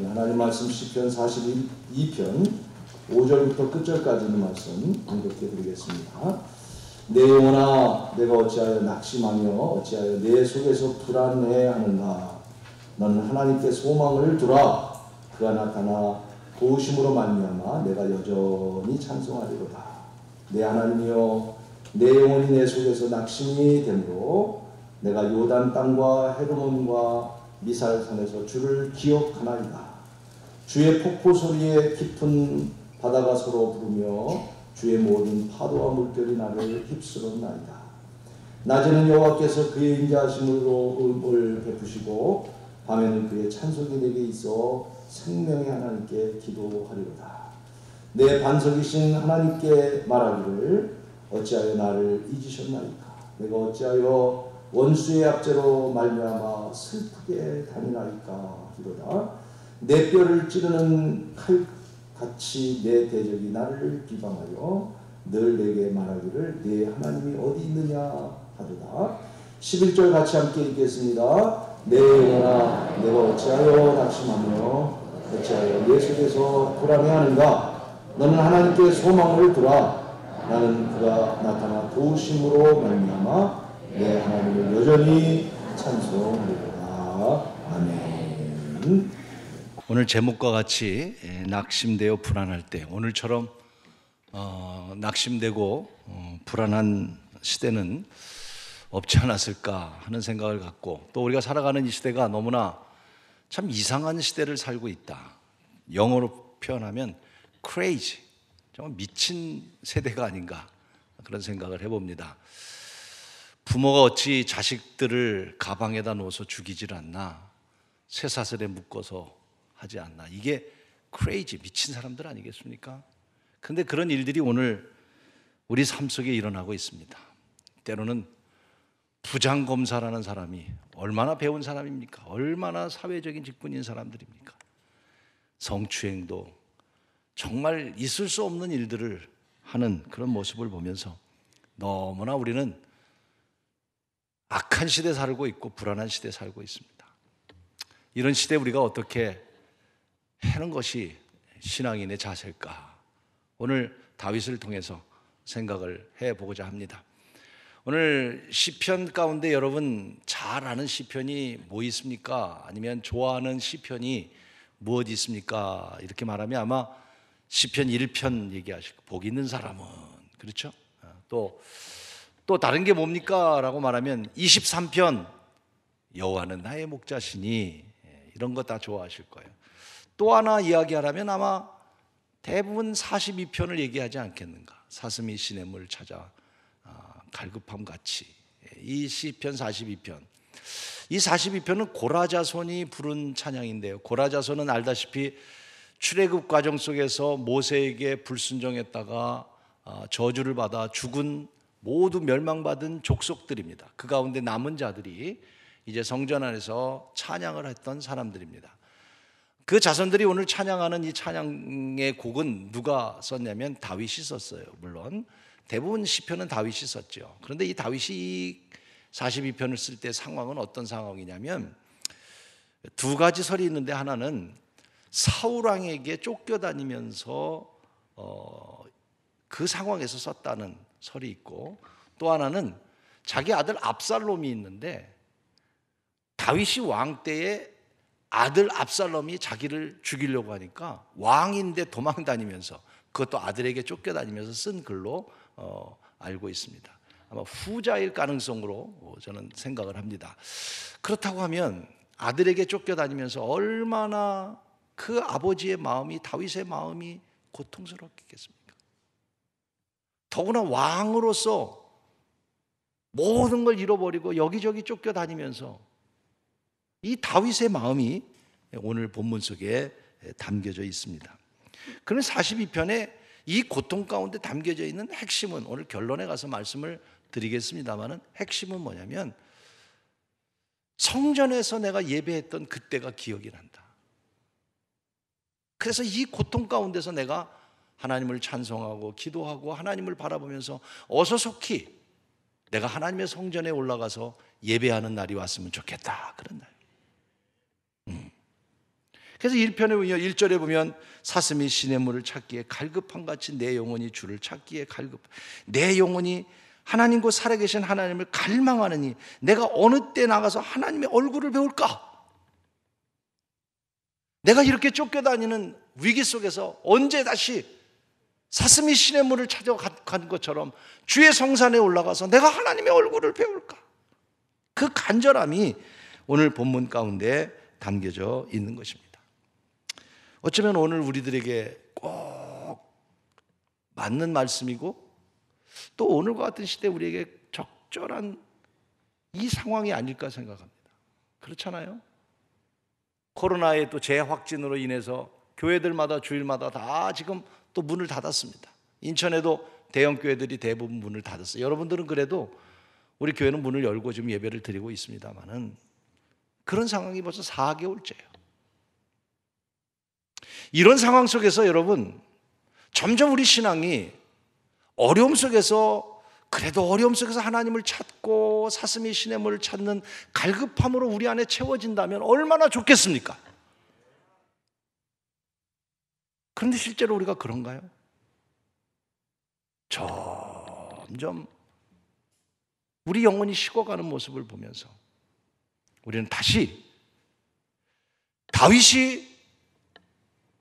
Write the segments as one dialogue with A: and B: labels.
A: 하나님 말씀 10편 42편 5절부터 끝절까지 는 말씀 공격해 드리겠습니다. 내 영혼아 내가 어찌하여 낙심하며 어찌하여 내 속에서 불안해하는가 너는 하나님께 소망을 두라 그가 나타나 도우심으로 말미암아 내가 여전히 찬송하리로다 내 하나님이여 내 영혼이 내 속에서 낙심이 되므로 내가 요단 땅과 헤르몬과 미사일산에서 주를 기억하나이다. 주의 폭포 소리에 깊은 바다가 서로 부르며 주의 모든 파도와 물결이 나를 휩쓸었나이다. 낮에는 여호와께서 그의 인자하심으로 음을 베푸시고 밤에는 그의 찬송이 내게 있어 생명의 하나님께 기도하리로다. 내 반석이신 하나님께 말하기를 어찌하여 나를 잊으셨나이까 내가 어찌하여 원수의 앞제로 말미암아 슬프게 다니나이까 이러다 내 뼈를 찌르는 칼같이 내 대적이 나를 비방하여 늘 내게 말하기를 내 하나님이 어디 있느냐 하도다 11절 같이 함께 읽겠습니다 내 영혼아 내가 어찌하여 낙심하며 어찌하여 예수께서 불안해하는가 너는 하나님께 소망을 두라 나는 그가 나타나 도우심으로 말미암아 예, 하나님을 여전히 찬송합니다. 아멘. 오늘 제목과 같이 예, 낙심되어 불안할 때 오늘처럼 어, 낙심되고 어, 불안한 시대는 없지 않았을까 하는 생각을 갖고 또 우리가 살아가는 이 시대가 너무나 참 이상한 시대를 살고 있다. 영어로 표현하면 crazy, 정말 미친 세대가 아닌가 그런 생각을 해봅니다. 부모가 어찌 자식들을 가방에다 넣어서 죽이질 않나? 쇠사슬에 묶어서 하지 않나? 이게 크레이지 미친 사람들 아니겠습니까? 근데 그런 일들이 오늘 우리 삶 속에 일어나고 있습니다. 때로는 부장 검사라는 사람이 얼마나 배운 사람입니까? 얼마나 사회적인 직분인 사람들입니까? 성추행도 정말 있을 수 없는 일들을 하는 그런 모습을 보면서 너무나 우리는 악한 시대 살고 있고 불안한 시대 살고 있습니다. 이런 시대 우리가 어떻게 하는 것이 신앙인의 자세일까? 오늘 다윗을 통해서 생각을 해 보고자 합니다. 오늘 시편 가운데 여러분 잘 아는 시편이 뭐 있습니까? 아니면 좋아하는 시편이 무엇 있습니까? 이렇게 말하면 아마 시편 1편 얘기하실 복 있는 사람은 그렇죠? 어, 또또 다른 게 뭡니까? 라고 말하면 23편 여호와는 나의 목자시니 예, 이런 거 다 좋아하실 거예요. 또 하나 이야기하라면 아마 대부분 42편을 얘기하지 않겠는가. 사슴이 시냇물을 찾아 아, 갈급함 같이 예, 이 시편 42편 이 42편은 고라자손이 부른 찬양인데요. 고라자손은 알다시피 출애굽 과정 속에서 모세에게 불순종했다가 아, 저주를 받아 죽은 모두 멸망받은 족속들입니다. 그 가운데 남은 자들이 이제 성전 안에서 찬양을 했던 사람들입니다. 그 자손들이 오늘 찬양하는 이 찬양의 곡은 누가 썼냐면 다윗이 썼어요. 물론 대부분 시편은 다윗이 썼죠. 그런데 이 다윗이 42편을 쓸 때 상황은 어떤 상황이냐면 두 가지 설이 있는데 하나는 사울 왕에게 쫓겨다니면서 어, 그 상황에서 썼다는 설이 있고 또 하나는 자기 아들 압살롬이 있는데 다윗이 왕 때에 아들 압살롬이 자기를 죽이려고 하니까 왕인데 도망 다니면서 그것도 아들에게 쫓겨 다니면서 쓴 글로 어, 알고 있습니다. 아마 후자일 가능성으로 저는 생각을 합니다. 그렇다고 하면 아들에게 쫓겨 다니면서 얼마나 그 아버지의 마음이 다윗의 마음이 고통스럽겠습니까? 더구나 왕으로서 모든 걸 잃어버리고 여기저기 쫓겨다니면서 이 다윗의 마음이 오늘 본문 속에 담겨져 있습니다. 그런 42편에 이 고통 가운데 담겨져 있는 핵심은 오늘 결론에 가서 말씀을 드리겠습니다만은 핵심은 뭐냐면 성전에서 내가 예배했던 그때가 기억이 난다. 그래서 이 고통 가운데서 내가 하나님을 찬송하고 기도하고 하나님을 바라보면서 어서 속히 내가 하나님의 성전에 올라가서 예배하는 날이 왔으면 좋겠다. 그런 날. 음. 그래서 1편에 보면 1절에 보면 사슴이 시냇물을 찾기에 갈급한 같이 내 영혼이 주를 찾기에 갈급 내 영혼이 하나님과 살아계신 하나님을 갈망하느니 내가 어느 때 나가서 하나님의 얼굴을 배울까? 내가 이렇게 쫓겨다니는 위기 속에서 언제 다시 사슴이 신의 물을 찾아간 것처럼 주의 성산에 올라가서 내가 하나님의 얼굴을 배울까? 그 간절함이 오늘 본문 가운데 담겨져 있는 것입니다. 어쩌면 오늘 우리들에게 꼭 맞는 말씀이고 또 오늘과 같은 시대 우리에게 적절한 이 상황이 아닐까 생각합니다. 그렇잖아요? 코로나의 또 재확진으로 인해서 교회들마다 주일마다 다 지금 또 문을 닫았습니다. 인천에도 대형 교회들이 대부분 문을 닫았어요. 여러분들은 그래도 우리 교회는 문을 열고 지금 예배를 드리고 있습니다만은 그런 상황이 벌써 4개월째예요. 이런 상황 속에서 여러분 점점 우리 신앙이 어려움 속에서 그래도 어려움 속에서 하나님을 찾고 사슴이 신의 물을 찾는 갈급함으로 우리 안에 채워진다면 얼마나 좋겠습니까? 그런데 실제로 우리가 그런가요? 점점 우리 영혼이 식어가는 모습을 보면서 우리는 다시 다윗이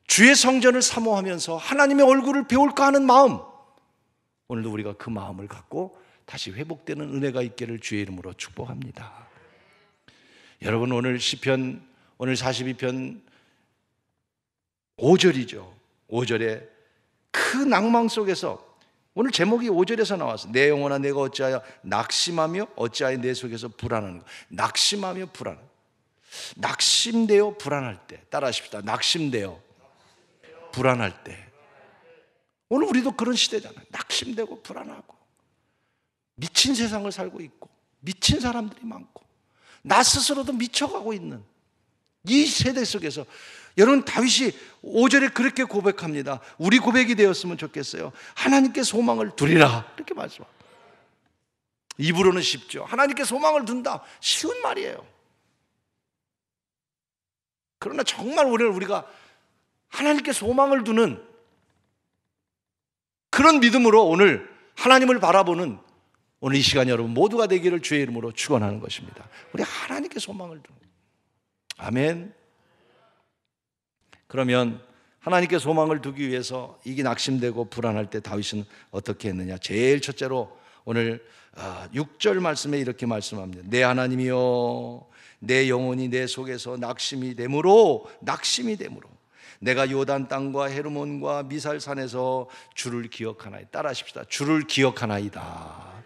A: 주의 성전을 사모하면서 하나님의 얼굴을 배울까 하는 마음 오늘도 우리가 그 마음을 갖고 다시 회복되는 은혜가 있기를 주의 이름으로 축복합니다. 여러분 오늘 시편 오늘 42편 5절이죠. 5절에 그 낭망 속에서 오늘 제목이 5절에서 나왔어. 내 영혼아 내가 어찌하여 낙심하며 어찌하여 내 속에서 불안한 거. 낙심하며 불안. 낙심되어 불안할 때. 따라하십시다. 낙심되어 불안할 때. 오늘 우리도 그런 시대잖아요. 낙심되고 불안하고 미친 세상을 살고 있고 미친 사람들이 많고 나 스스로도 미쳐가고 있는 이 세대 속에서 여러분 다윗이 5절에 그렇게 고백합니다. 우리 고백이 되었으면 좋겠어요. 하나님께 소망을 두리라. 이렇게 말씀합니다. 입으로는 쉽죠. 하나님께 소망을 둔다. 쉬운 말이에요. 그러나 정말 오늘 우리가 하나님께 소망을 두는 그런 믿음으로 오늘 하나님을 바라보는 오늘 이 시간 여러분 모두가 되기를 주의 이름으로 축원하는 것입니다. 우리 하나님께 소망을 두는 아멘. 그러면 하나님께 소망을 두기 위해서 이게 낙심되고 불안할 때 다윗은 어떻게 했느냐? 제일 첫째로 오늘 6절 아, 말씀에 이렇게 말씀합니다. 내 하나님이여, 내 영혼이 내 속에서 낙심이 되므로, 낙심이 되므로. 내가 요단 땅과 헤르몬과 미살산에서 주를 기억하나이. 따라하십시다. 주를 기억하나이다.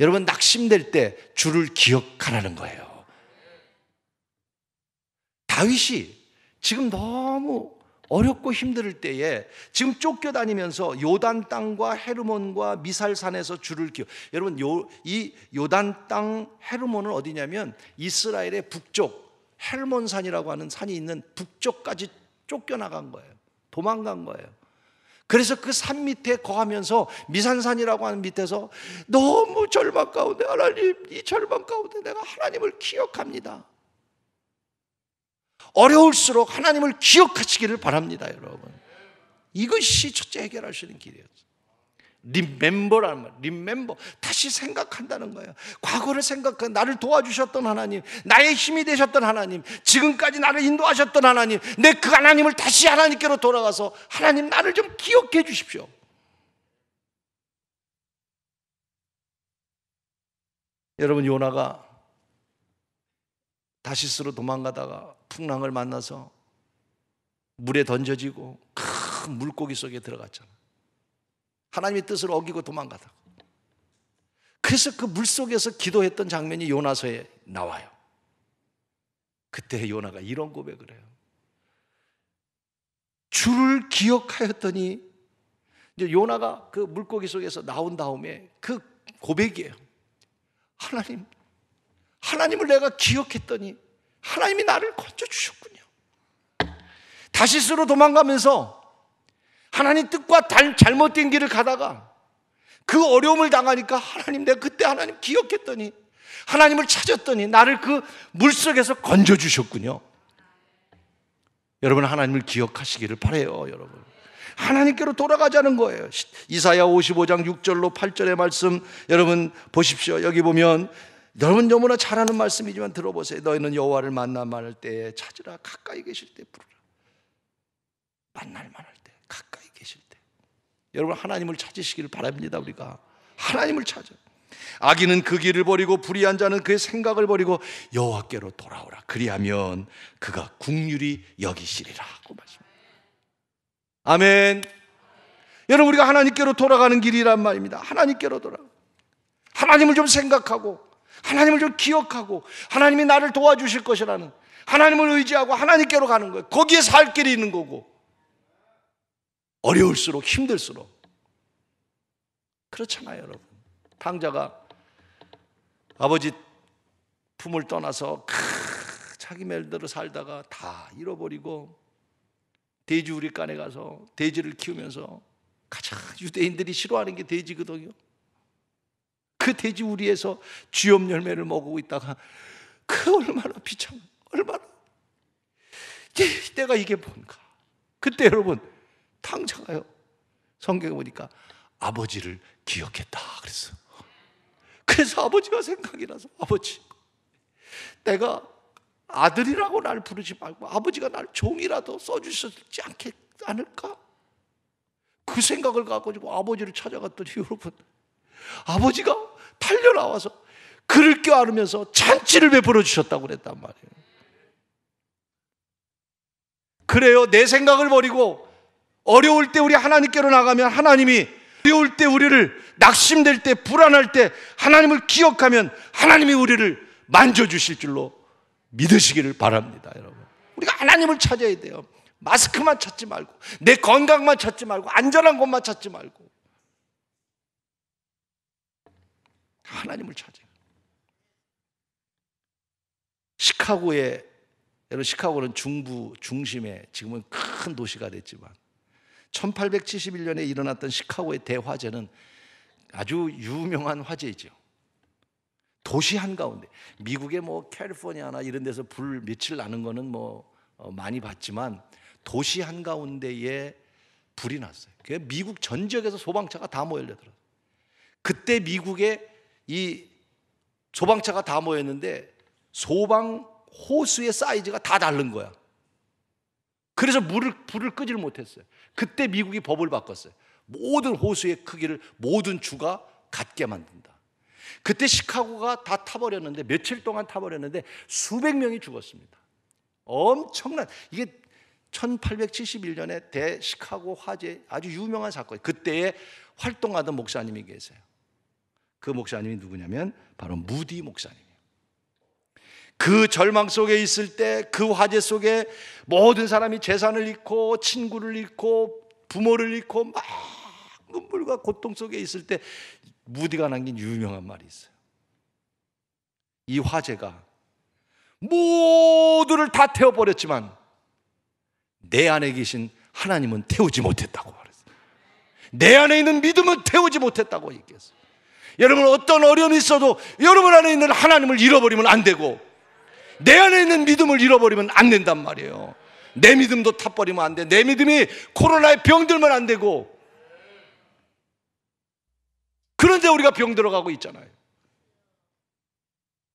A: 여러분, 낙심될 때 주를 기억하라는 거예요. 다윗이 지금 너무 어렵고 힘들 때에 지금 쫓겨다니면서 요단 땅과 헤르몬과 미살산에서 줄을 기어 여러분 요, 이 요단 땅 헤르몬은 어디냐면 이스라엘의 북쪽 헬몬산이라고 하는 산이 있는 북쪽까지 쫓겨나간 거예요. 도망간 거예요. 그래서 그 산 밑에 거하면서 미산산이라고 하는 밑에서 너무 절망 가운데 하나님 이 절망 가운데 내가 하나님을 기억합니다. 어려울수록 하나님을 기억하시기를 바랍니다, 여러분. 이것이 첫째 해결하시는 길이었어요. 리멤버라는 말, 리멤버. 다시 생각한다는 거예요. 과거를 생각한 나를 도와주셨던 하나님, 나의 힘이 되셨던 하나님, 지금까지 나를 인도하셨던 하나님, 내 그 하나님을 다시 하나님께로 돌아가서 하나님 나를 좀 기억해 주십시오. 여러분 요나가 다시스로 도망가다가 풍랑을 만나서 물에 던져지고 큰 물고기 속에 들어갔잖아. 하나님의 뜻을 어기고 도망가다가. 그래서 그 물 속에서 기도했던 장면이 요나서에 나와요. 그때 요나가 이런 고백을 해요. 주를 기억하였더니 이제 요나가 그 물고기 속에서 나온 다음에 그 고백이에요. 하나님, 하나님을 내가 기억했더니 하나님이 나를 건져주셨군요. 다시스로 도망가면서 하나님 뜻과 잘못된 길을 가다가 그 어려움을 당하니까 하나님 내가 그때 하나님 기억했더니 하나님을 찾았더니 나를 그 물속에서 건져주셨군요. 여러분 하나님을 기억하시기를 바래요, 여러분. 하나님께로 돌아가자는 거예요. 이사야 55장 6절로 8절의 말씀 여러분 보십시오. 여기 보면 여러분 너무나 잘하는 말씀이지만 들어보세요. 너희는 여호와를 만나 말할때 찾으라 가까이 계실 때 부르라. 만날 만할 때 가까이 계실 때. 여러분 하나님을 찾으시기를 바랍니다. 우리가 하나님을 찾아. 악인은 그 길을 버리고 불의한 자는 그의 생각을 버리고 여호와께로 돌아오라. 그리하면 그가 국률이 여기시리라고 말씀. 아멘. 여러분 우리가 하나님께로 돌아가는 길이란 말입니다. 하나님께로 돌아. 하나님을 좀 생각하고 하나님을 좀 기억하고 하나님이 나를 도와주실 것이라는 하나님을 의지하고 하나님께로 가는 거예요. 거기에 살 길이 있는 거고. 어려울수록 힘들수록. 그렇잖아요, 여러분. 당자가 아버지 품을 떠나서 크, 자기 멜대로 살다가 다 잃어버리고 돼지 우리간에 가서 돼지를 키우면서 가장 유대인들이 싫어하는 게 돼지거든요. 그 돼지 우리에서 쥐염 열매를 먹고 있다가 그 얼마나 비참, 얼마나 예, 내가 이게 뭔가. 그때 여러분 당장가요 성경에 보니까 아버지를 기억했다 그랬어. 그래서 아버지가 생각이 나서 아버지 내가 아들이라고 날 부르지 말고 아버지가 날 종이라도 써주셨지 않겠, 않을까? 그 생각을 가지고 아버지를 찾아갔더니 여러분, 아버지가 팔려 나와서 그를 껴안으면서 잔치를 베풀어 주셨다고 그랬단 말이에요. 그래요. 내 생각을 버리고 어려울 때 우리 하나님께로 나가면 하나님이 어려울 때 우리를 낙심될 때 불안할 때 하나님을 기억하면 하나님이 우리를 만져주실 줄로 믿으시기를 바랍니다, 여러분. 우리가 하나님을 찾아야 돼요. 마스크만 찾지 말고, 내 건강만 찾지 말고, 안전한 것만 찾지 말고. 하나님을 찾아요. 시카고에 여러분 시카고는 중부 중심에 지금은 큰 도시가 됐지만 1871년에 일어났던 시카고의 대화재는 아주 유명한 화재이죠. 도시 한가운데 미국의 뭐 캘리포니아나 이런 데서 불 며칠 나는 거는 뭐 어, 많이 봤지만 도시 한가운데에 불이 났어요. 그 미국 전 지역에서 소방차가 다 모여들었어요. 그때 미국의 이 소방차가 다 모였는데 소방 호수의 사이즈가 다 다른 거야. 그래서 물을 불을 끄질 못했어요. 그때 미국이 법을 바꿨어요. 모든 호수의 크기를 모든 주가 같게 만든다. 그때 시카고가 다 타버렸는데 며칠 동안 타버렸는데 수백 명이 죽었습니다. 엄청난 이게 1871년에 대시카고 화재 아주 유명한 사건. 그때에 활동하던 목사님이 계세요. 그 목사님이 누구냐면 바로 무디 목사님이에요. 그 절망 속에 있을 때, 그 화재 속에 모든 사람이 재산을 잃고, 친구를 잃고, 부모를 잃고, 막 눈물과 고통 속에 있을 때, 무디가 남긴 유명한 말이 있어요. 이 화재가 모두를 다 태워버렸지만, 내 안에 계신 하나님은 태우지 못했다고 말했어요. 내 안에 있는 믿음은 태우지 못했다고 얘기했어요. 여러분 어떤 어려움이 있어도 여러분 안에 있는 하나님을 잃어버리면 안 되고 내 안에 있는 믿음을 잃어버리면 안 된단 말이에요. 내 믿음도 타버리면 안 돼. 내 믿음이 코로나에 병들면 안 되고. 그런데 우리가 병들어 가고 있잖아요.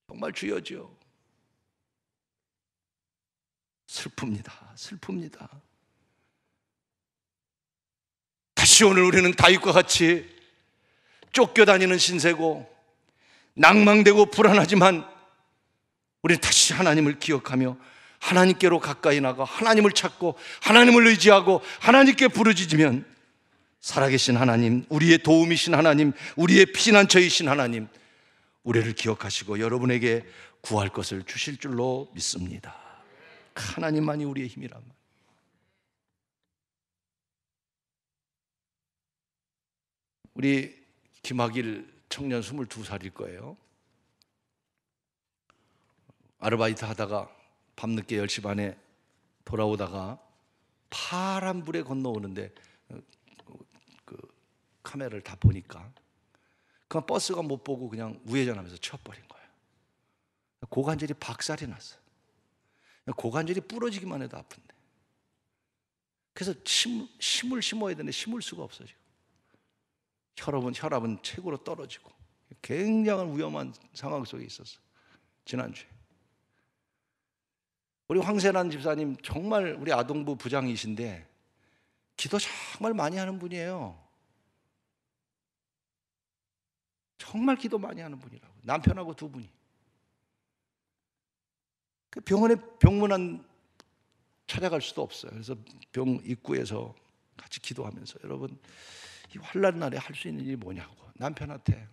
A: 정말 주여지요. 슬픕니다. 슬픕니다. 다시 오늘 우리는 다윗과 같이 쫓겨다니는 신세고 낭망되고 불안하지만 우리 다시 하나님을 기억하며 하나님께로 가까이 나가 하나님을 찾고 하나님을 의지하고 하나님께 부르짖으면 살아계신 하나님, 우리의 도움이신 하나님, 우리의 피난처이신 하나님, 우리를 기억하시고 여러분에게 구할 것을 주실 줄로 믿습니다. 하나님만이 우리의 힘이란 말. 우리 김학일 청년 22살일 거예요. 아르바이트 하다가 밤늦게 10시 반에 돌아오다가 파란 불에 건너오는데 어, 그 카메라를 다 보니까 그냥 버스가 못 보고 그냥 우회전하면서 쳐버린 거예요. 고관절이 박살이 났어요. 고관절이 부러지기만 해도 아픈데. 그래서 심, 심을 심어야 되는데 심을 수가 없어 지 혈압은 혈압은 최고로 떨어지고 굉장한 위험한 상황 속에 있었어. 지난주에. 우리 황세란 집사님 정말 우리 아동부 부장이신데 기도 정말 많이 하는 분이에요. 정말 기도 많이 하는 분이라고. 남편하고 두 분이. 그 병원에 병문안 찾아갈 수도 없어요. 그래서 병 입구에서 같이 기도하면서 여러분 이 환란 날에 할 수 있는 일이 뭐냐고 남편한테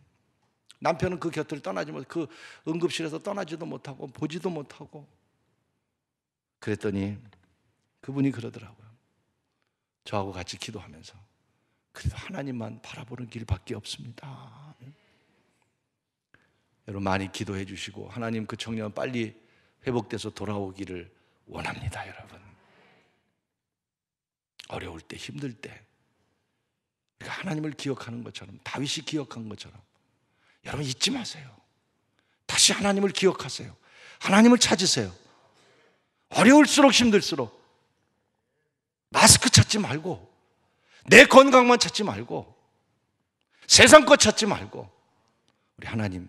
A: 남편은 그 곁을 떠나지 못, 하고그 응급실에서 떠나지도 못하고 보지도 못하고 그랬더니 그분이 그러더라고요. 저하고 같이 기도하면서 그래도 하나님만 바라보는 길밖에 없습니다. 여러분 많이 기도해 주시고 하나님 그 청년 빨리 회복돼서 돌아오기를 원합니다, 여러분. 어려울 때 힘들 때 그러니까 하나님을 기억하는 것처럼 다윗이 기억한 것처럼 여러분 잊지 마세요. 다시 하나님을 기억하세요. 하나님을 찾으세요. 어려울수록 힘들수록 마스크 찾지 말고 내 건강만 찾지 말고 세상 것 찾지 말고 우리 하나님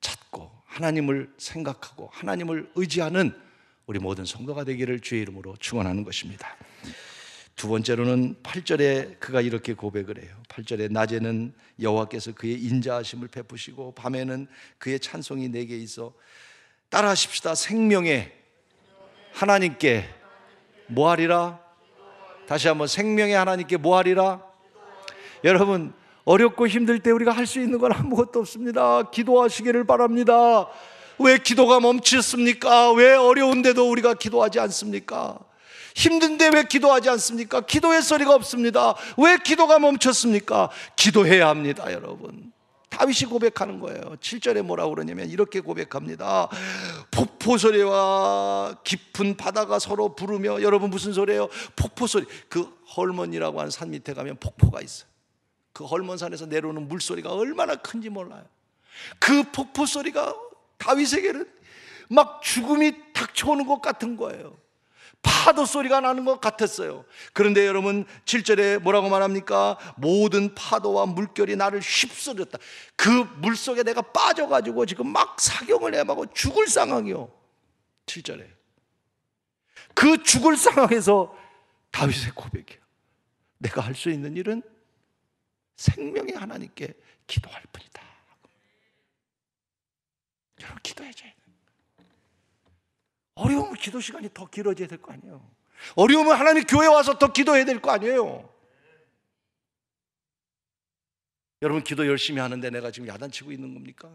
A: 찾고 하나님을 생각하고 하나님을 의지하는 우리 모든 성도가 되기를 주의 이름으로 축원하는 것입니다. 두 번째로는 8절에 그가 이렇게 고백을 해요. 8절에 낮에는 여호와께서 그의 인자하심을 베푸시고 밤에는 그의 찬송이 내게 있어 따라하십시다. 생명의 하나님께 뭐하리라? 다시 한번 생명의 하나님께 뭐하리라? 여러분 어렵고 힘들 때 우리가 할 수 있는 건 아무것도 없습니다. 기도하시기를 바랍니다. 왜 기도가 멈췄습니까? 왜 어려운데도 우리가 기도하지 않습니까? 힘든데 왜 기도하지 않습니까? 기도의 소리가 없습니다. 왜 기도가 멈췄습니까? 기도해야 합니다, 여러분. 다윗이 고백하는 거예요. 7절에 뭐라고 그러냐면 이렇게 고백합니다. 폭포 소리와 깊은 바다가 서로 부르며 여러분 무슨 소리예요? 폭포 소리. 그 헐몬이라고 하는 산 밑에 가면 폭포가 있어요. 그 헐몬산에서 내려오는 물소리가 얼마나 큰지 몰라요. 그 폭포 소리가 다윗에게는 막 죽음이 닥쳐오는 것 같은 거예요. 파도 소리가 나는 것 같았어요. 그런데 여러분 7절에 뭐라고 말합니까? 모든 파도와 물결이 나를 휩쓸었다. 그 물속에 내가 빠져가지고 지금 막 사경을 헤마고 죽을 상황이요. 7절에. 그 죽을 상황에서 다윗의 고백이야. 내가 할 수 있는 일은 생명의 하나님께 기도할 뿐이다. 여러분 기도해줘요. 어려우면 기도 시간이 더 길어져야 될 거 아니에요. 어려우면 하나님 교회 와서 더 기도해야 될 거 아니에요. 여러분 기도 열심히 하는데 내가 지금 야단치고 있는 겁니까?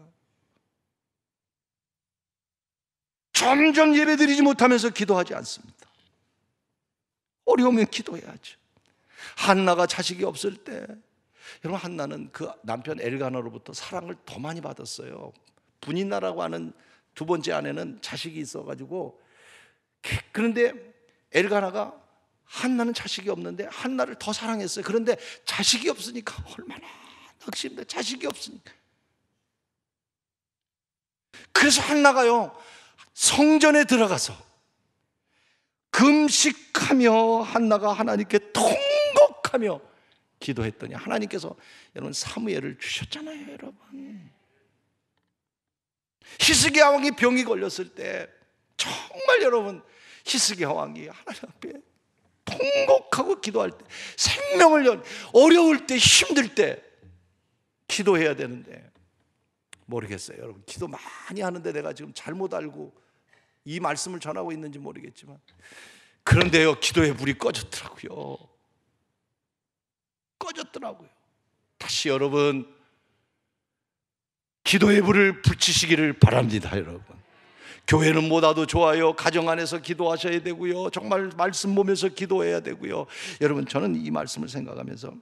A: 점점 예배드리지 못하면서 기도하지 않습니다. 어려우면 기도해야죠. 한나가 자식이 없을 때 여러분 한나는 그 남편 엘가나로부터 사랑을 더 많이 받았어요. 분이나라고 하는 두 번째 아내는 자식이 있어가지고 그런데 엘가나가 한나는 자식이 없는데 한나를 더 사랑했어요. 그런데 자식이 없으니까 얼마나 낙심돼. 자식이 없으니까. 그래서 한나가요 성전에 들어가서 금식하며 한나가 하나님께 통곡하며 기도했더니 하나님께서 여러분 사무엘을 주셨잖아요, 여러분. 히스기야 왕이 병이 걸렸을 때 정말 여러분 히스기야 왕이 하나님 앞에 통곡하고 기도할 때 생명을 연 어려울 때 힘들 때 기도해야 되는데 모르겠어요 여러분 기도 많이 하는데 내가 지금 잘못 알고 이 말씀을 전하고 있는지 모르겠지만 그런데요 기도의 불이 꺼졌더라고요 꺼졌더라고요 다시 여러분 기도의 불을 붙이시기를 바랍니다, 여러분. 교회는 뭐다도 좋아요. 가정 안에서 기도하셔야 되고요. 정말 말씀 보면서 기도해야 되고요. 여러분, 저는 이 말씀을 생각하면서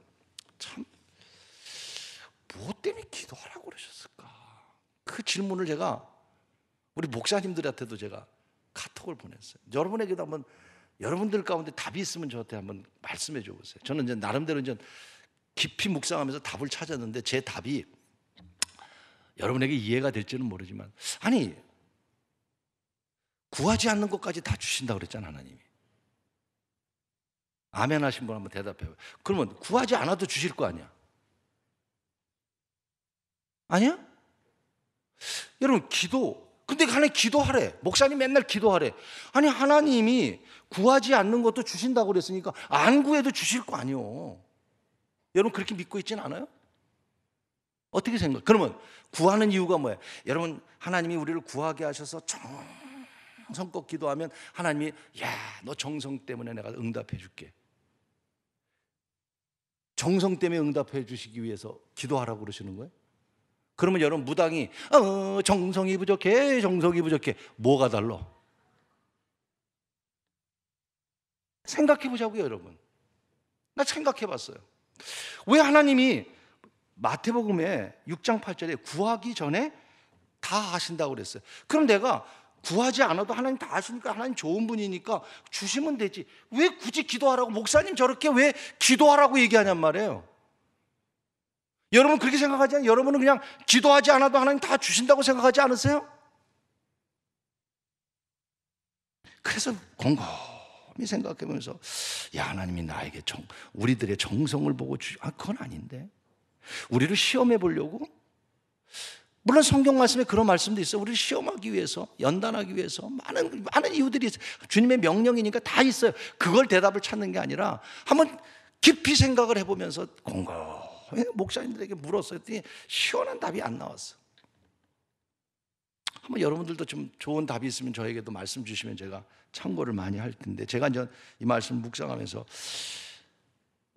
A: 참, 무엇 뭐 때문에 기도하라고 그러셨을까? 그 질문을 제가 우리 목사님들한테도 제가 카톡을 보냈어요. 여러분에게도 한번 여러분들 가운데 답이 있으면 저한테 한번 말씀해 줘 보세요. 저는 이제 나름대로 이제 깊이 묵상하면서 답을 찾았는데 제 답이 여러분에게 이해가 될지는 모르지만 아니 구하지 않는 것까지 다 주신다 고 그랬잖아 하나님이. 아멘 하신 분 한번 대답해 봐. 그러면 구하지 않아도 주실 거 아니야. 아니야? 여러분 기도 근데 하나님 기도하래. 목사님 맨날 기도하래. 아니 하나님이 구하지 않는 것도 주신다고 그랬으니까 안 구해도 주실 거 아니요. 여러분 그렇게 믿고 있진 않아요? 어떻게 생각? 그러면 구하는 이유가 뭐예요? 여러분 하나님이 우리를 구하게 하셔서 정성껏 기도하면 하나님이 야 너 정성 때문에 내가 응답해 줄게. 정성 때문에 응답해 주시기 위해서 기도하라고 그러시는 거예요? 그러면 여러분 무당이 어, 정성이 부족해 정성이 부족해 뭐가 달라? 생각해 보자고요 여러분. 나 생각해 봤어요. 왜 하나님이 마태복음에 6장 8절에 구하기 전에 다 하신다고 그랬어요. 그럼 내가 구하지 않아도 하나님 다 아시니까 하나님 좋은 분이니까 주시면 되지. 왜 굳이 기도하라고 목사님 저렇게 왜 기도하라고 얘기하냔 말이에요. 여러분 그렇게 생각하지 않아요? 여러분은 그냥 기도하지 않아도 하나님 다 주신다고 생각하지 않으세요? 그래서 곰곰이 생각해 보면서 야 하나님이 나에게 정, 우리들의 정성을 보고 주 아, 그건 아닌데 우리를 시험해 보려고? 물론 성경 말씀에 그런 말씀도 있어. 우리를 시험하기 위해서, 연단하기 위해서 많은 많은 이유들이 있어. 주님의 명령이니까 다 있어요. 그걸 대답을 찾는 게 아니라 한번 깊이 생각을 해보면서 공고 목사님들에게 물었어요. 시원한 답이 안 나왔어. 한번 여러분들도 좀 좋은 답이 있으면 저에게도 말씀 주시면 제가 참고를 많이 할 텐데 제가 이제 이 말씀 묵상하면서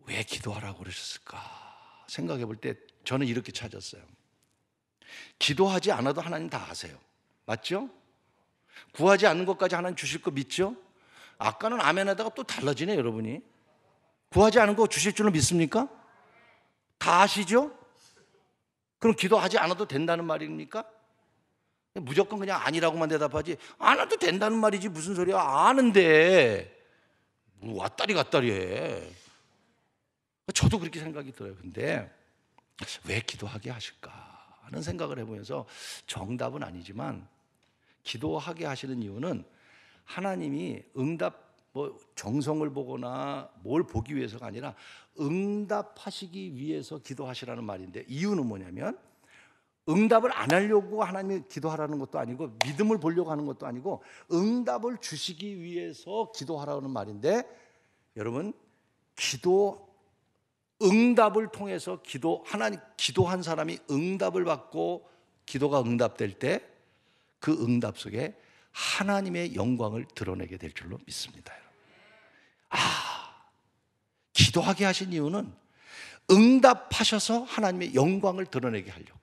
A: 왜 기도하라고 그러셨을까? 생각해 볼 때 저는 이렇게 찾았어요. 기도하지 않아도 하나님 다 아세요. 맞죠? 구하지 않는 것까지 하나님 주실 거 믿죠? 아까는 아멘에다가 또 달라지네, 여러분이. 구하지 않은 거 주실 줄로 믿습니까? 다 아시죠? 그럼 기도하지 않아도 된다는 말입니까? 무조건 그냥 아니라고만 대답하지. 안 해도 된다는 말이지. 무슨 소리야. 아는데. 뭐 왔다리 갔다리 해. 저도 그렇게 생각이 들어요. 근데 왜 기도하게 하실까 하는 생각을 해보면서 정답은 아니지만 기도하게 하시는 이유는 하나님이 응답 뭐 정성을 보거나 뭘 보기 위해서가 아니라 응답하시기 위해서 기도하시라는 말인데 이유는 뭐냐면 응답을 안 하려고 하나님이 기도하라는 것도 아니고 믿음을 보려고 하는 것도 아니고 응답을 주시기 위해서 기도하라는 말인데 여러분 기도 응답을 통해서 기도 하나님 기도한 사람이 응답을 받고 기도가 응답될 때 그 응답 속에 하나님의 영광을 드러내게 될 줄로 믿습니다. 아, 기도하게 하신 이유는 응답하셔서 하나님의 영광을 드러내게 하려고.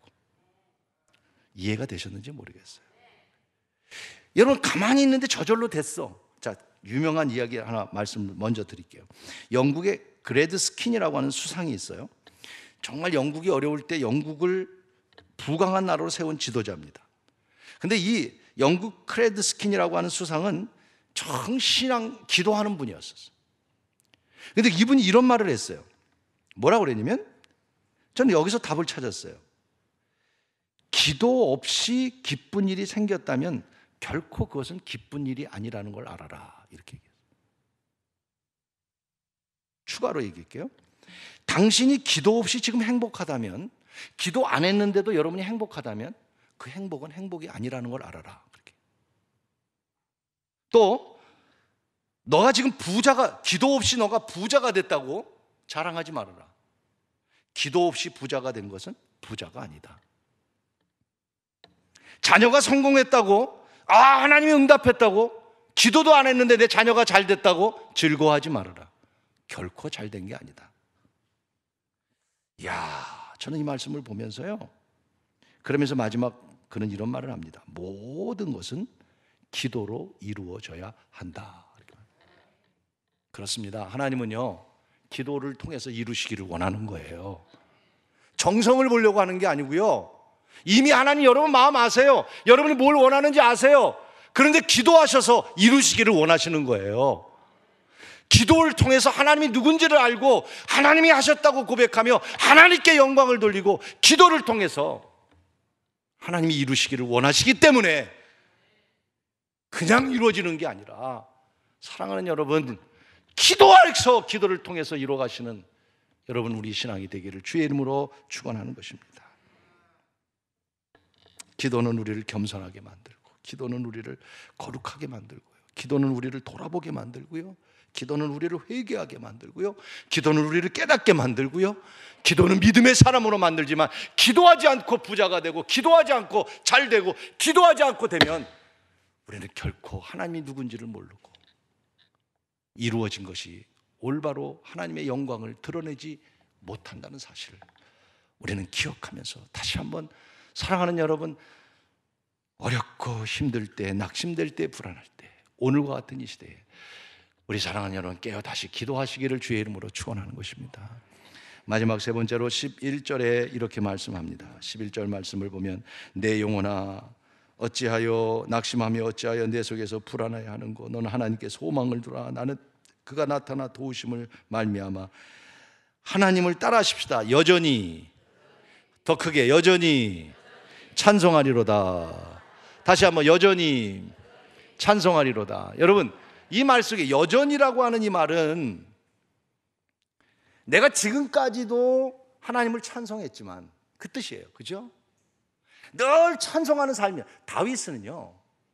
A: 이해가 되셨는지 모르겠어요. 여러분, 가만히 있는데 저절로 됐어. 자, 유명한 이야기 하나 말씀 먼저 드릴게요. 영국의 그레드 스킨이라고 하는 수상이 있어요. 정말 영국이 어려울 때 영국을 부강한 나라로 세운 지도자입니다. 근데 이 영국 크레드 스킨이라고 하는 수상은 정신앙 기도하는 분이었어요 근데 이분이 이런 말을 했어요. 뭐라고 그랬냐면 저는 여기서 답을 찾았어요. 기도 없이 기쁜 일이 생겼다면 결코 그것은 기쁜 일이 아니라는 걸 알아라. 이렇게 얘기해요. 추가로 얘기할게요. 당신이 기도 없이 지금 행복하다면, 기도 안 했는데도 여러분이 행복하다면, 그 행복은 행복이 아니라는 걸 알아라. 그렇게. 또, 너가 지금 부자가, 기도 없이 너가 부자가 됐다고 자랑하지 말아라. 기도 없이 부자가 된 것은 부자가 아니다. 자녀가 성공했다고, 아, 하나님이 응답했다고, 기도도 안 했는데 내 자녀가 잘 됐다고 즐거워하지 말아라. 결코 잘 된 게 아니다. 야, 저는 이 말씀을 보면서요. 그러면서 마지막 그는 이런 말을 합니다. 모든 것은 기도로 이루어져야 한다. 그렇습니다. 하나님은요, 기도를 통해서 이루시기를 원하는 거예요. 정성을 보려고 하는 게 아니고요. 이미 하나님 여러분 마음 아세요. 여러분이 뭘 원하는지 아세요. 그런데 기도하셔서 이루시기를 원하시는 거예요. 기도를 통해서 하나님이 누군지를 알고 하나님이 하셨다고 고백하며 하나님께 영광을 돌리고 기도를 통해서 하나님이 이루시기를 원하시기 때문에 그냥 이루어지는 게 아니라 사랑하는 여러분 기도해서 기도를 통해서 이루어가시는 여러분 우리 신앙이 되기를 주의 이름으로 축원하는 것입니다. 기도는 우리를 겸손하게 만들고 기도는 우리를 거룩하게 만들고요. 기도는 우리를 돌아보게 만들고요. 기도는 우리를 회개하게 만들고요. 기도는 우리를 깨닫게 만들고요. 기도는 믿음의 사람으로 만들지만 기도하지 않고 부자가 되고 기도하지 않고 잘 되고 기도하지 않고 되면 우리는 결코 하나님이 누군지를 모르고 이루어진 것이 올바로 하나님의 영광을 드러내지 못한다는 사실을 우리는 기억하면서 다시 한번 사랑하는 여러분 어렵고 힘들 때 낙심될 때 불안할 때 오늘과 같은 이 시대에 우리 사랑하는 여러분 깨어 다시 기도하시기를 주의 이름으로 축원하는 것입니다. 마지막 세 번째로 11절에 이렇게 말씀합니다. 11절 말씀을 보면 내 영혼아 어찌하여 낙심하며 어찌하여 내 속에서 불안하여 하는고 너는 하나님께 소망을 두라 나는 그가 나타나 도우심을 말미암아 하나님을 따라하십시다. 여전히 더 크게 여전히 찬송하리로다. 다시 한번 여전히 찬송하리로다. 여러분 이말 속에 여전이라고 하는 이 말은 내가 지금까지도 하나님을 찬송했지만 그 뜻이에요. 그죠? 늘 찬송하는 삶이야. 다윗은요,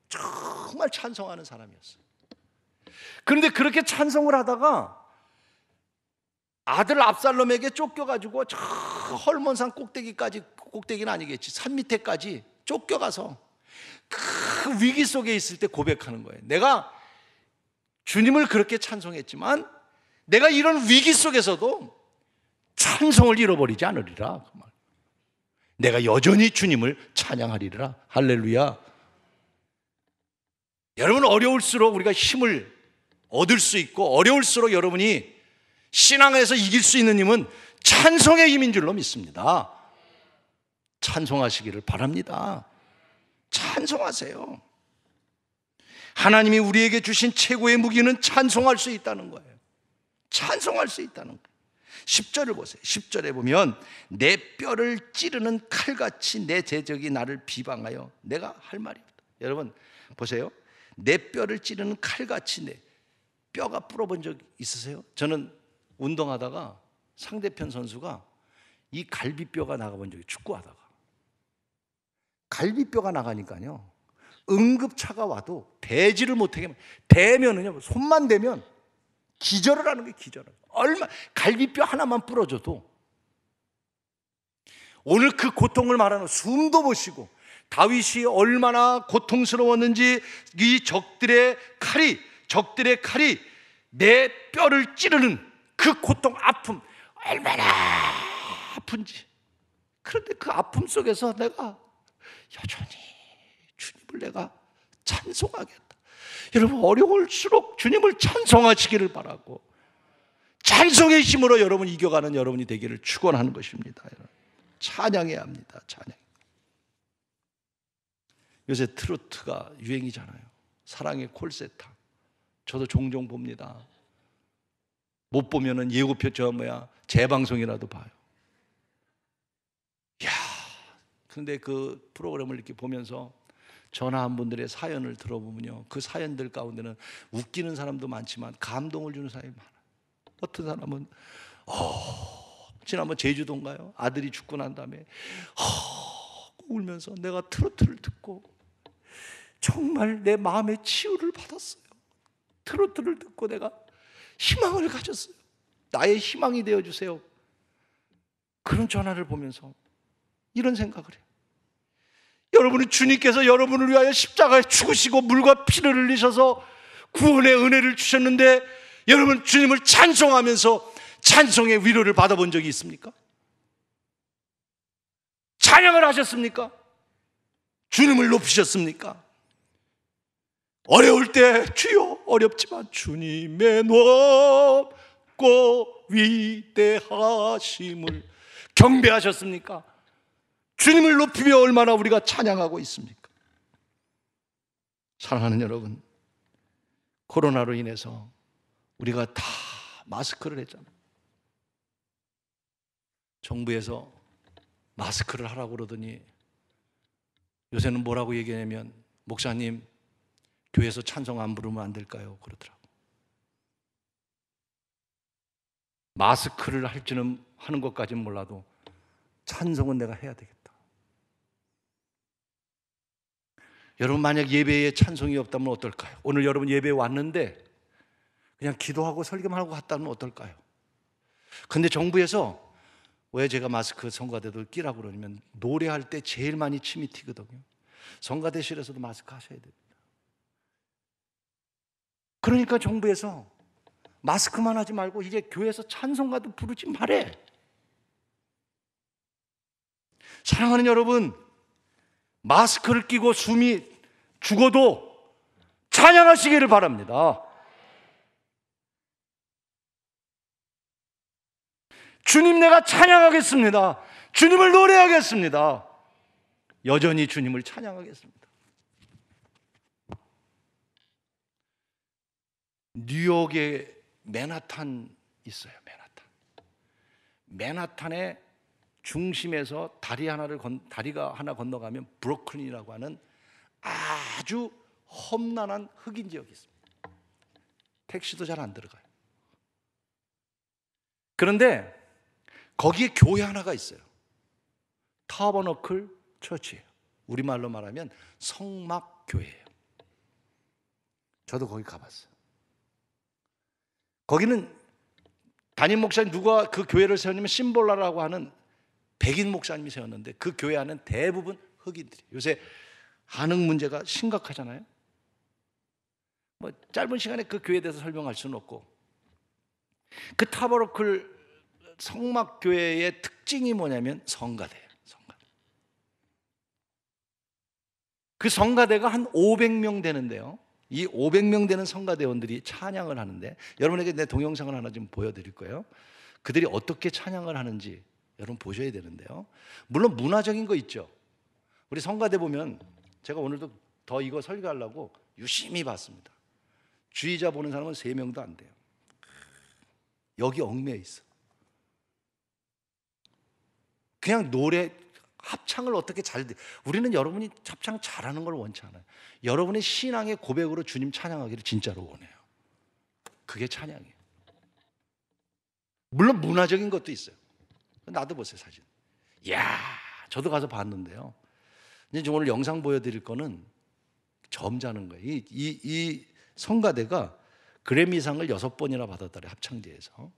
A: 정말 찬송하는 사람이었어요. 그런데 그렇게 찬송을 하다가 아들 압살롬에게 쫓겨가지고 저 헐몬산 꼭대기까지, 꼭대기는 아니겠지. 산 밑에까지 쫓겨가서 그 위기 속에 있을 때 고백하는 거예요. 내가 주님을 그렇게 찬송했지만 내가 이런 위기 속에서도 찬송을 잃어버리지 않으리라. 그 내가 여전히 주님을 찬양하리라. 할렐루야. 여러분, 어려울수록 우리가 힘을 얻을 수 있고, 어려울수록 여러분이 신앙에서 이길 수 있는 힘은 찬송의 힘인 줄로 믿습니다. 찬송하시기를 바랍니다. 찬송하세요. 하나님이 우리에게 주신 최고의 무기는 찬송할 수 있다는 거예요. 찬송할 수 있다는 거예요. 10절을 보세요. 10절에 보면 내 뼈를 찌르는 칼같이 내 제적이 나를 비방하여 내가 할 말이 없다. 여러분 보세요. 내 뼈를 찌르는 칼같이 내 뼈가 부러본 적 있으세요? 저는 운동하다가 상대편 선수가 이 갈비뼈가 나가본 적이 축구하다가 갈비뼈가 나가니까요. 응급차가 와도 대지를 못하게 대면은요 뭐 손만 대면 기절을 하는 게 기절을 얼마 갈비뼈 하나만 부러져도 오늘 그 고통을 말하는 숨도 못 쉬고 다윗이 얼마나 고통스러웠는지 이 적들의 칼이 적들의 칼이 내 뼈를 찌르는 그 고통 아픔 얼마나 아픈지 그런데 그 아픔 속에서 내가 여전히 주님을 내가 찬송하겠다. 여러분 어려울수록 주님을 찬송하시기를 바라고 찬송의 힘으로 여러분 이겨가는 여러분이 되기를 축원하는 것입니다. 찬양해야 합니다. 찬양. 요새 트로트가 유행이잖아요. 사랑의 콜세탕. 저도 종종 봅니다. 못 보면은 예고표 저 뭐야 재방송이라도 봐요. 야, 근데 그 프로그램을 이렇게 보면서 전화한 분들의 사연을 들어보면요. 그 사연들 가운데는 웃기는 사람도 많지만 감동을 주는 사람이 많아요. 어떤 사람은, 어, 지난번 제주도인가요? 아들이 죽고 난 다음에, 어, 울면서 내가 트로트를 듣고 정말 내 마음의 치유를 받았어요. 트로트를 듣고 내가 희망을 가졌어요. 나의 희망이 되어 주세요. 그런 전화를 보면서 이런 생각을 해요. 여러분은 주님께서 여러분을 위하여 십자가에 죽으시고 물과 피를 흘리셔서 구원의 은혜를 주셨는데 여러분 주님을 찬송하면서 찬송의 위로를 받아본 적이 있습니까? 찬양을 하셨습니까? 주님을 높이셨습니까? 어려울 때 주여 어렵지만 주님의 높고 위대하심을 경배하셨습니까? 주님을 높이며 얼마나 우리가 찬양하고 있습니까? 사랑하는 여러분, 코로나로 인해서 우리가 다 마스크를 했잖아요. 정부에서 마스크를 하라고 그러더니 요새는 뭐라고 얘기하냐면 목사님 교회에서 찬송 안 부르면 안 될까요? 그러더라고. 마스크를 할지는 하는 것까지는 몰라도 찬송은 내가 해야 되겠다. 여러분 만약 예배에 찬송이 없다면 어떨까요? 오늘 여러분 예배 왔는데 그냥 기도하고 설교하고 갔다면 어떨까요? 근데 정부에서 왜 제가 마스크 성가대도 끼라고 그러냐면 노래할 때 제일 많이 침이 튀거든요. 성가대실에서도 마스크 하셔야 됩니다. 그러니까 정부에서 마스크만 하지 말고 이제 교회에서 찬송가도 부르지 말해. 사랑하는 여러분, 마스크를 끼고 숨이 죽어도 찬양하시기를 바랍니다. 주님 내가 찬양하겠습니다. 주님을 노래하겠습니다. 여전히 주님을 찬양하겠습니다. 뉴욕에 맨하탄 있어요, 맨하탄. 맨하탄에 중심에서 다리 하나를 건, 다리가 하나 건너가면 브로클린이라고 하는 아주 험난한 흑인 지역이 있습니다. 택시도 잘 안 들어가요. 그런데 거기에 교회 하나가 있어요. 타버너클 처치예요. 우리말로 말하면 성막 교회예요. 저도 거기 가봤어요. 거기는 담임 목사님 누가 그 교회를 세우냐면 심볼라라고 하는 백인 목사님이 세웠는데 그 교회 안은 대부분 흑인들이 요새 한흑 문제가 심각하잖아요. 뭐 짧은 시간에 그 교회에 대해서 설명할 수는 없고 그 타버로클 성막 교회의 특징이 뭐냐면 성가대예요. 그 성가대가 한 500명 되는데요. 이 500명 되는 성가대원들이 찬양을 하는데 여러분에게 내 동영상을 하나 좀 보여드릴 거예요. 그들이 어떻게 찬양을 하는지 여러분 보셔야 되는데요. 물론 문화적인 거 있죠. 우리 성가대 보면 제가 오늘도 더 이거 설교하려고 유심히 봤습니다. 주의자 보는 사람은 세 명도 안 돼요. 여기 얽매여 있어. 그냥 노래 합창을 어떻게 잘 돼. 우리는 여러분이 합창 잘하는 걸 원치 않아요. 여러분의 신앙의 고백으로 주님 찬양하기를 진짜로 원해요. 그게 찬양이에요. 물론 문화적인 것도 있어요. 나둬보세요 사진. 이야, 저도 가서 봤는데요. 이제 오늘 영상 보여드릴 거는 점잖은 거예요. 이, 이, 이 성가대가 그래미상을 여섯 번이나 받았다래 합창제에서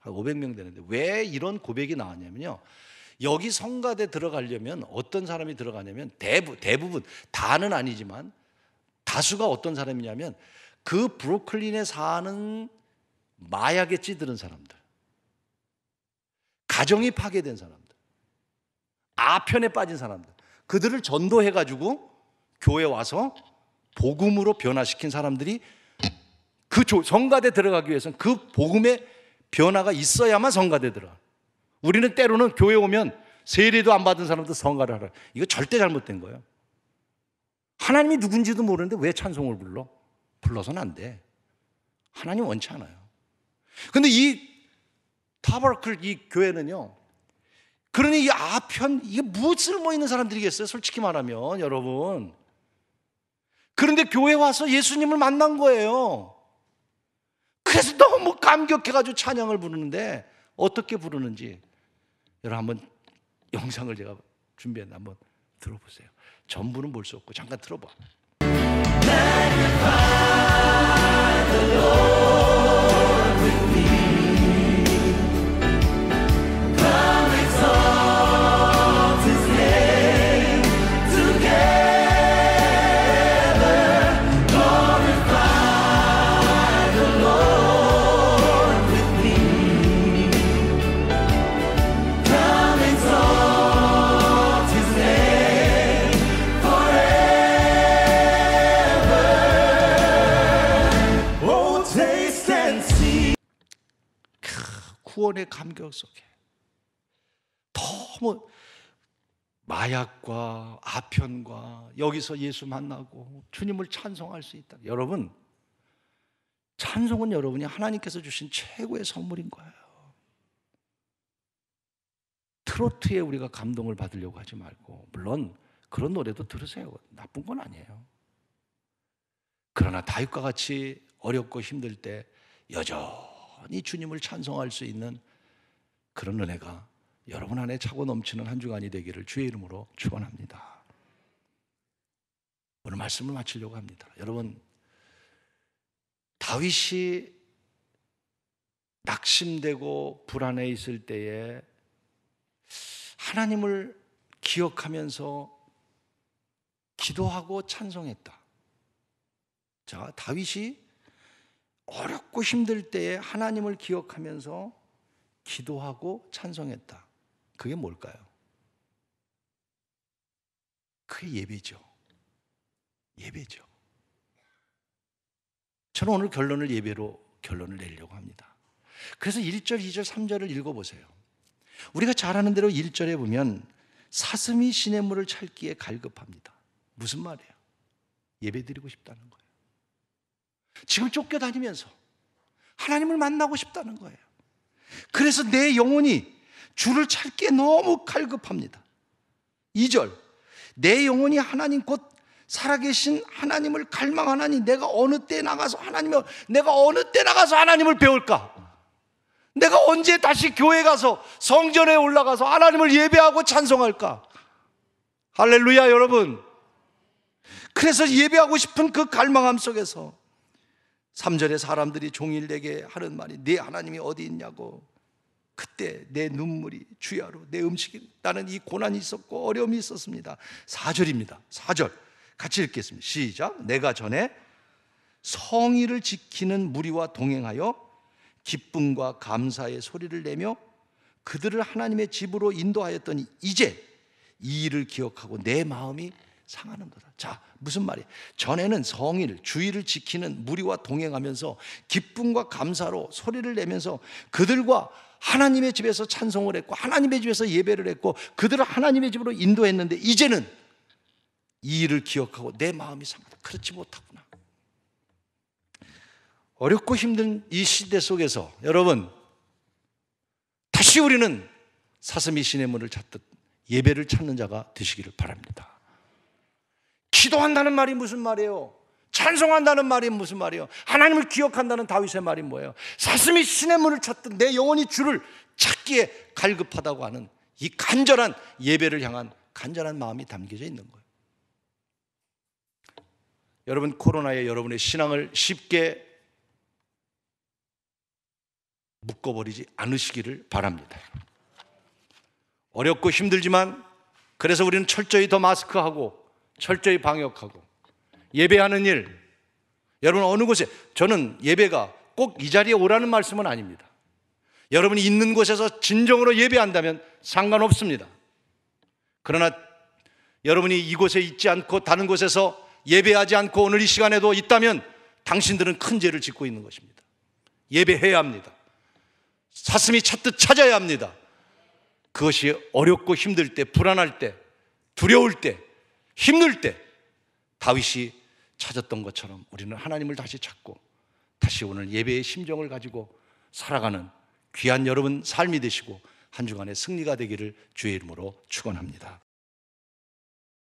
A: 한 500명 되는데 왜 이런 고백이 나왔냐면요. 여기 성가대 들어가려면 어떤 사람이 들어가냐면 대부, 대부분 다는 아니지만 다수가 어떤 사람이냐면 그 브루클린에 사는 마약에 찌드는 사람들. 가정이 파괴된 사람들, 아편에 빠진 사람들, 그들을 전도해가지고 교회 와서 복음으로 변화시킨 사람들이 그 성가대 들어가기 위해서는 그 복음의 변화가 있어야만 성가대 들어 우리는 때로는 교회 오면 세례도 안 받은 사람도 성가를 하라. 이거 절대 잘못된 거예요. 하나님이 누군지도 모르는데 왜 찬송을 불러? 불러서는 안 돼. 하나님 원치 않아요. 근데 이 타버클 이 교회는요. 그러니 이 아편 이게 무엇 쓸모 있는 사람들이겠어요? 솔직히 말하면 여러분. 그런데 교회 와서 예수님을 만난 거예요. 그래서 너무 감격해가지고 찬양을 부르는데 어떻게 부르는지 여러분 한번 영상을 제가 준비했는데 한번 들어보세요. 전부는 볼 수 없고 잠깐 들어봐. 구원의 감격 속에 너무 마약과 아편과 여기서 예수 만나고 주님을 찬송할 수 있다. 여러분, 찬송은 여러분이 하나님께서 주신 최고의 선물인 거예요. 트로트에 우리가 감동을 받으려고 하지 말고, 물론 그런 노래도 들으세요. 나쁜 건 아니에요. 그러나 다윗과 같이 어렵고 힘들 때 여전히 여전히 주님을 찬송할 수 있는 그런 은혜가 여러분 안에 차고 넘치는 한 주간이 되기를 주의 이름으로 축원합니다. 오늘 말씀을 마치려고 합니다. 여러분 다윗이 낙심되고 불안해 있을 때에 하나님을 기억하면서 기도하고 찬송했다. 자, 다윗이 어렵고 힘들 때에 하나님을 기억하면서 기도하고 찬성했다 그게 뭘까요? 그게 예배죠. 예배죠. 저는 오늘 결론을 예배로 결론을 내려고 합니다. 그래서 1절, 2절, 3절을 읽어보세요. 우리가 잘 아는 대로 1절에 보면 사슴이 시냇물을 찰기에 갈급합니다. 무슨 말이에요? 예배 드리고 싶다는 거예요. 지금 쫓겨다니면서 하나님을 만나고 싶다는 거예요. 그래서 내 영혼이 주를 찾기에 너무 갈급합니다. 2절. 내 영혼이 하나님 곧 살아계신 하나님을 갈망하나니 내가 어느 때 나가서 하나님을 내가 어느 때 나가서 하나님을 배울까? 내가 언제 다시 교회 가서 성전에 올라가서 하나님을 예배하고 찬송할까? 할렐루야 여러분. 그래서 예배하고 싶은 그 갈망함 속에서 3절에 사람들이 종일내게 하는 말이 네 하나님이 어디 있냐고 그때 내 눈물이 주야로 내 음식이 나는 이 고난이 있었고 어려움이 있었습니다. 4절입니다. 4절 같이 읽겠습니다. 시작. 내가 전에 성의를 지키는 무리와 동행하여 기쁨과 감사의 소리를 내며 그들을 하나님의 집으로 인도하였더니 이제 이 일을 기억하고 내 마음이 상하는도다. 자, 무슨 말이에요? 전에는 성일, 주의를 지키는 무리와 동행하면서 기쁨과 감사로 소리를 내면서 그들과 하나님의 집에서 찬송을 했고 하나님의 집에서 예배를 했고 그들을 하나님의 집으로 인도했는데 이제는 이 일을 기억하고 내 마음이 상하다. 그렇지 못하구나. 어렵고 힘든 이 시대 속에서 여러분 다시 우리는 사슴이 신의 문을 찾듯 예배를 찾는 자가 되시기를 바랍니다. 기도한다는 말이 무슨 말이에요? 찬송한다는 말이 무슨 말이에요? 하나님을 기억한다는 다윗의 말이 뭐예요? 사슴이 신의 문을 찾던 내 영혼이 주를 찾기에 갈급하다고 하는 이 간절한 예배를 향한 간절한 마음이 담겨져 있는 거예요. 여러분 코로나에 여러분의 신앙을 쉽게 묶어버리지 않으시기를 바랍니다. 어렵고 힘들지만 그래서 우리는 철저히 더 마스크하고 철저히 방역하고 예배하는 일 여러분 어느 곳에 저는 예배가 꼭 이 자리에 오라는 말씀은 아닙니다. 여러분이 있는 곳에서 진정으로 예배한다면 상관없습니다. 그러나 여러분이 이곳에 있지 않고 다른 곳에서 예배하지 않고 오늘 이 시간에도 있다면 당신들은 큰 죄를 짓고 있는 것입니다. 예배해야 합니다. 사슴이 찾듯 찾아야 합니다. 그것이 어렵고 힘들 때, 불안할 때, 두려울 때 힘들 때 다윗이 찾았던 것처럼 우리는 하나님을 다시 찾고 다시 오늘 예배의 심정을 가지고 살아가는 귀한 여러분 삶이 되시고 한 주간의 승리가 되기를 주의 이름으로 축원합니다.